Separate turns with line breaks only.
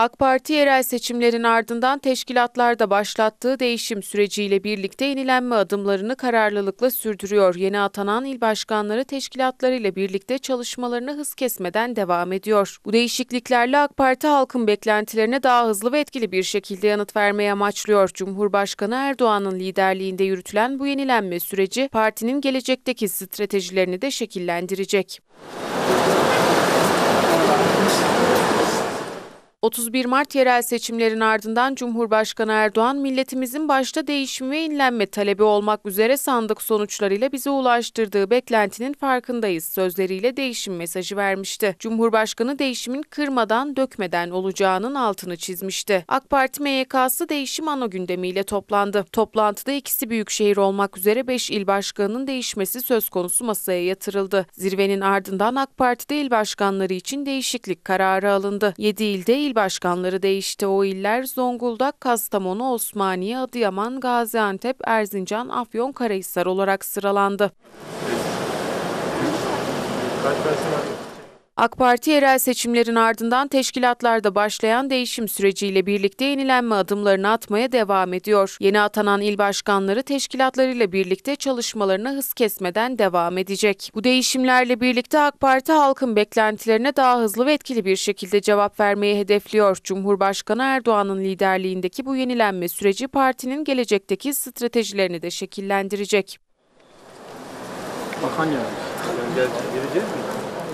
AK Parti yerel seçimlerin ardından teşkilatlarda başlattığı değişim süreciyle birlikte yenilenme adımlarını kararlılıkla sürdürüyor. Yeni atanan il başkanları teşkilatlarıyla birlikte çalışmalarını hız kesmeden devam ediyor. Bu değişikliklerle AK Parti halkın beklentilerine daha hızlı ve etkili bir şekilde yanıt vermeye amaçlıyor. Cumhurbaşkanı Erdoğan'ın liderliğinde yürütülen bu yenilenme süreci partinin gelecekteki stratejilerini de şekillendirecek. 31 Mart yerel seçimlerin ardından Cumhurbaşkanı Erdoğan milletimizin başta değişim ve inlenme talebi olmak üzere sandık sonuçlarıyla bize ulaştırdığı beklentinin farkındayız sözleriyle değişim mesajı vermişti. Cumhurbaşkanı değişimin kırmadan dökmeden olacağının altını çizmişti. AK Parti MYK'sı değişim ana gündemiyle toplandı. Toplantıda ikisi büyükşehir olmak üzere 5 il başkanının değişmesi söz konusu masaya yatırıldı. Zirvenin ardından AK Parti'de il başkanları için değişiklik kararı alındı. 7 ilde il başkanları değişti o iller Zonguldak, Kastamonu, Osmaniye, Adıyaman, Gaziantep, Erzincan, Afyon, Karahisar olarak sıralandı. Kaç AK Parti yerel seçimlerin ardından teşkilatlarda başlayan değişim süreciyle birlikte yenilenme adımlarını atmaya devam ediyor. Yeni atanan il başkanları teşkilatlarıyla birlikte çalışmalarına hız kesmeden devam edecek. Bu değişimlerle birlikte AK Parti halkın beklentilerine daha hızlı ve etkili bir şekilde cevap vermeyi hedefliyor. Cumhurbaşkanı Erdoğan'ın liderliğindeki bu yenilenme süreci partinin gelecekteki stratejilerini de şekillendirecek. Bakan ya, Yani gel, geleceğiz mi?